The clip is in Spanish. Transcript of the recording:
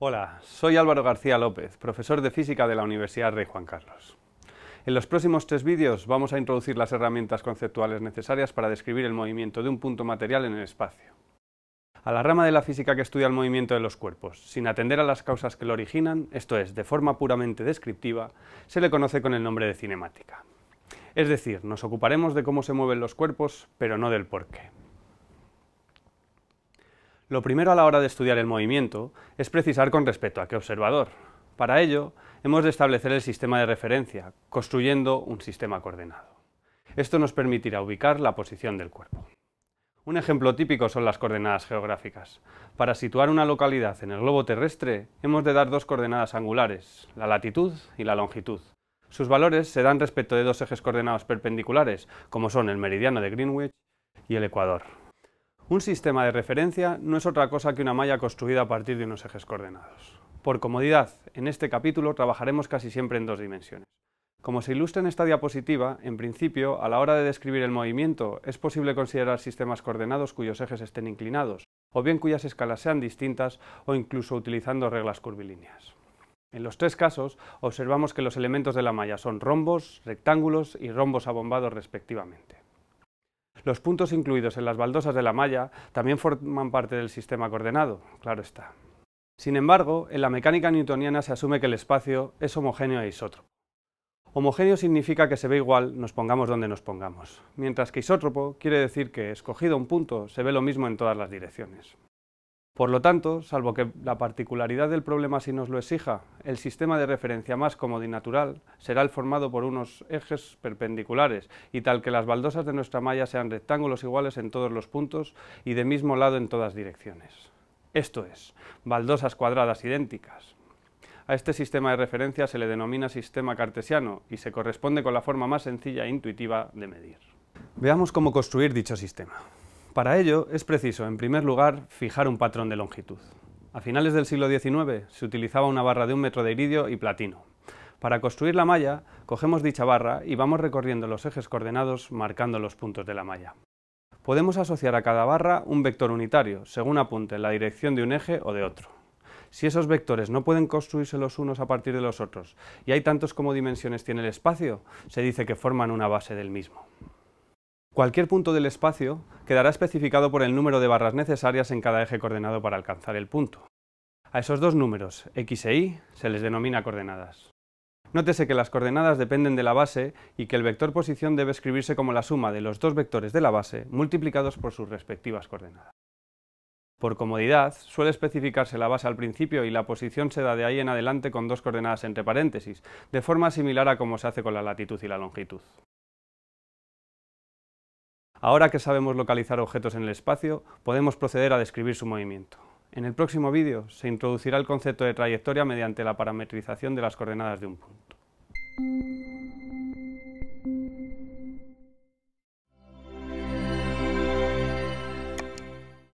Hola, soy Álvaro García López, profesor de Física de la Universidad Rey Juan Carlos. En los próximos tres vídeos vamos a introducir las herramientas conceptuales necesarias para describir el movimiento de un punto material en el espacio. A la rama de la física que estudia el movimiento de los cuerpos, sin atender a las causas que lo originan, esto es, de forma puramente descriptiva, se le conoce con el nombre de cinemática. Es decir, nos ocuparemos de cómo se mueven los cuerpos, pero no del porqué. Lo primero a la hora de estudiar el movimiento es precisar con respecto a qué observador. Para ello, hemos de establecer el sistema de referencia, construyendo un sistema coordenado. Esto nos permitirá ubicar la posición del cuerpo. Un ejemplo típico son las coordenadas geográficas. Para situar una localidad en el globo terrestre, hemos de dar dos coordenadas angulares, la latitud y la longitud. Sus valores se dan respecto de dos ejes coordenados perpendiculares, como son el meridiano de Greenwich y el ecuador. Un sistema de referencia no es otra cosa que una malla construida a partir de unos ejes coordenados. Por comodidad, en este capítulo trabajaremos casi siempre en dos dimensiones. Como se ilustra en esta diapositiva, en principio, a la hora de describir el movimiento, es posible considerar sistemas coordenados cuyos ejes estén inclinados, o bien cuyas escalas sean distintas, o incluso utilizando reglas curvilíneas. En los tres casos, observamos que los elementos de la malla son rombos, rectángulos y rombos abombados respectivamente. Los puntos incluidos en las baldosas de la malla también forman parte del sistema coordenado, claro está. Sin embargo, en la mecánica newtoniana se asume que el espacio es homogéneo e isótropo. Homogéneo significa que se ve igual nos pongamos donde nos pongamos, mientras que isótropo quiere decir que, escogido un punto, se ve lo mismo en todas las direcciones. Por lo tanto, salvo que la particularidad del problema si nos lo exija, el sistema de referencia más cómodo y natural será el formado por unos ejes perpendiculares y tal que las baldosas de nuestra malla sean rectángulos iguales en todos los puntos y de mismo lado en todas direcciones. Esto es, baldosas cuadradas idénticas. A este sistema de referencia se le denomina sistema cartesiano y se corresponde con la forma más sencilla e intuitiva de medir. Veamos cómo construir dicho sistema. Para ello es preciso, en primer lugar, fijar un patrón de longitud. A finales del siglo XIX se utilizaba una barra de un metro de iridio y platino. Para construir la malla, cogemos dicha barra y vamos recorriendo los ejes coordenados marcando los puntos de la malla. Podemos asociar a cada barra un vector unitario, según apunte en la dirección de un eje o de otro. Si esos vectores no pueden construirse los unos a partir de los otros, y hay tantos como dimensiones tiene el espacio, se dice que forman una base del mismo. Cualquier punto del espacio quedará especificado por el número de barras necesarias en cada eje coordenado para alcanzar el punto. A esos dos números, x e y, se les denomina coordenadas. Nótese que las coordenadas dependen de la base y que el vector posición debe escribirse como la suma de los dos vectores de la base multiplicados por sus respectivas coordenadas. Por comodidad, suele especificarse la base al principio y la posición se da de ahí en adelante con dos coordenadas entre paréntesis, de forma similar a como se hace con la latitud y la longitud. Ahora que sabemos localizar objetos en el espacio, podemos proceder a describir su movimiento. En el próximo vídeo se introducirá el concepto de trayectoria mediante la parametrización de las coordenadas de un punto.